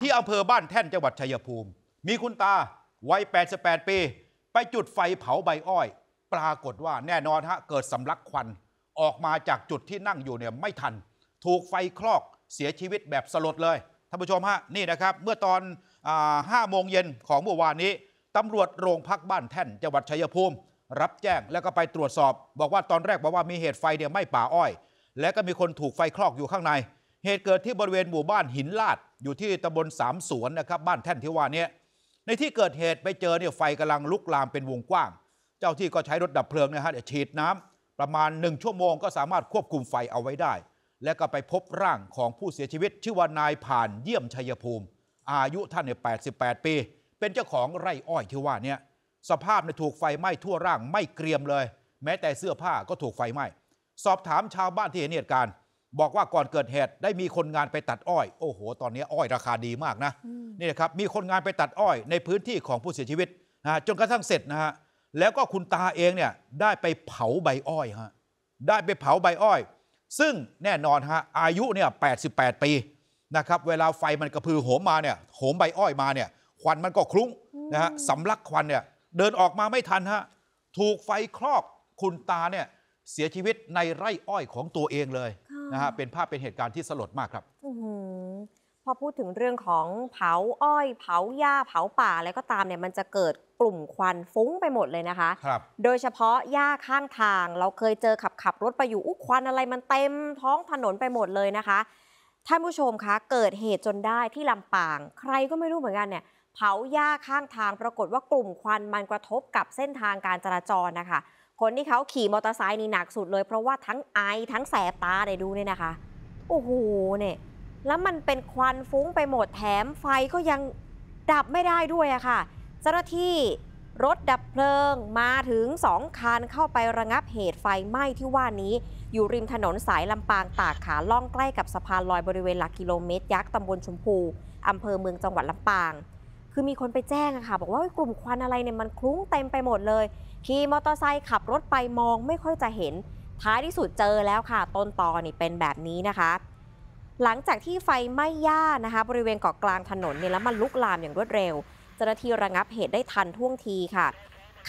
ที่อำเภอบ้านแท่นจังหวัดชัยภูมิ มีคุณตาวัย 88 ปี ไปจุดไฟเผาใบอ้อย ปรากฏว่าแน่นอนฮะเกิดสำลักควันออกมาจากจุดที่นั่งอยู่เนี่ยไม่ทัน ถูกไฟคลอกเสียชีวิตแบบสลดเลยท่านผู้ชมฮะนี่นะครับ เมื่อตอนห้าโมงเย็นของเมื่อวานนี้ ตำรวจโรงพักบ้านแท่นจังหวัดชัยภูมิ รับแจ้งแล้วก็ไปตรวจสอบ บอกว่าตอนแรกบอกว่ามีเหตุไฟเนี่ยไม่ป่าอ้อย และก็มีคนถูกไฟคลอกอยู่ข้างในเหตุเกิดที่บริเวณหมู่บ้านหินลาดอยู่ที่ตำบลสามสวนนะครับบ้านแท่นที่ว่านี้ในที่เกิดเหตุไปเจอเนี่ยไฟกำลังลุกลามเป็นวงกว้าง เจ้าที่ก็ใช้รถดับเพลิงนะฮะฉีดน้ำ ประมาณหนึ่งชั่วโมงก็สามารถควบคุมไฟเอาไว้ได้ และก็ไปพบร่างของผู้เสียชีวิตชื่อว่านายผ่านเยี่ยมชัยภูมิ อายุท่านเนี่ยแปปี เป็นเจ้าของไร่อ้อยที่ว่านี้สภาพเนี่ยถูกไฟไหม้ทั่วร่างไม่เกรียมเลย แม้แต่เสื้อผ้าก็ถูกไฟไหม้สอบถามชาวบ้านที่เห็นเหตุการณ์บอกว่าก่อนเกิดเหตุได้มีคนงานไปตัดอ้อย โอ้โห ตอนนี้อ้อย ราคาดีมากนะ นี่นะครับ มีคนงานไปตัดอ้อยในพื้นที่ของผู้เสียชีวิตนะจนกระทั่งเสร็จนะฮะ แล้วก็คุณตาเองเนี่ยได้ไปเผาใบอ้อยฮะ ได้ไปเผาใบอ้อย ซึ่งแน่นอนฮะ อายุเนี่ยแปปี นะครับ เวลาไฟมันกระพือโหมมาเนี่ย โหมใบอ้อยมาเนี่ย ควันมันก็คลุ้งนะฮะ สำลักควันเนี่ย เดินออกมาไม่ทันฮะ ถูกไฟคลอกคุณตาเนี่ยเสียชีวิตในไร่อ้อยของตัวเองเลยนะฮะเป็นภาพเป็นเหตุการณ์ที่สลดมากครับ พอพูดถึงเรื่องของเผาอ้อย เผาหญ้าเผาป่าอะไรก็ตามเนี่ยมันจะเกิดกลุ่มควันฟุ้งไปหมดเลยนะคะครับโดยเฉพาะหญ้าข้างทางเราเคยเจอขับขับรถไปอยู่อุ้ควันอะไรมันเต็มท้องถนนไปหมดเลยนะคะ ท่านผู้ชมคะ เกิดเหตุจนได้ที่ลำปาง ใครก็ไม่รู้เหมือนกันเนี่ย เผาหญ้าข้างทางปรากฏว่ากลุ่มควันมันกระทบกับเส้นทางการจราจรนะคะคนที่เขาขี่มอเตอร์ไซค์นี่หนักสุดเลยเพราะว่าทั้งไอ ทั้งแสบตาได้ดูเนี่ยนะคะ โอ้โหเนี่ยแล้วมันเป็นควันฟุ้งไปหมดแถมไฟก็ยังดับไม่ได้ด้วยอะค่ะเจ้าหน้าที่รถดับเพลิงมาถึงสองคันเข้าไประงับเหตุไฟไหม้ที่ว่านี้อยู่ริมถนนสายลำปาง ตากขาล่องใกล้กับสะพานลอยบริเวณหลักกิโลเมตรยักษ์ตำบลชมพูอำเภอเมืองจังหวัดลำปางคือมีคนไปแจ้งอะค่ะ บอกว่ากลุ่มควันอะไรเนี่ย มันคลุ้งเต็มไปหมดเลยขี่มอเตอร์ไซค์ขับรถไปมองไม่ค่อยจะเห็น ท้ายที่สุดเจอแล้วค่ะ ต้นตอนี่เป็นแบบนี้นะคะ หลังจากที่ไฟไหม้ย่านะคะ บริเวณเกาะกลางถนนเนี่ยแล้วมันลุกลามอย่างรวดเร็วเจ้าหน้าที่ระงับเหตุได้ทันท่วงทีค่ะ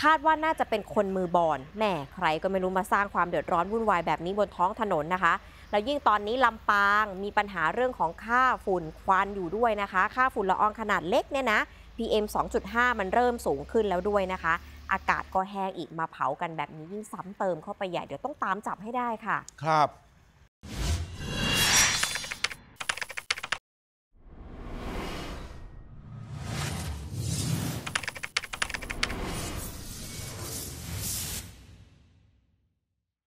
คาดว่าน่าจะเป็นคนมือบอลแหมใครก็ไม่รู้มาสร้างความเดือดร้อนวุ่นวายแบบนี้บนท้องถนนนะคะ แล้วยิ่งตอนนี้ลำปางมีปัญหาเรื่องของค่าฝุ่นควันอยู่ด้วยนะคะ ค่าฝุ่นละอองขนาดเล็กเนี่ยนะ PM 2.5 มันเริ่มสูงขึ้นแล้วด้วยนะคะ อากาศก็แห้งอีกมาเผากันแบบนี้ยิ่งซ้ำเติมเข้าไปใหญ่เดี๋ยวต้องตามจับให้ได้ค่ะ ครับ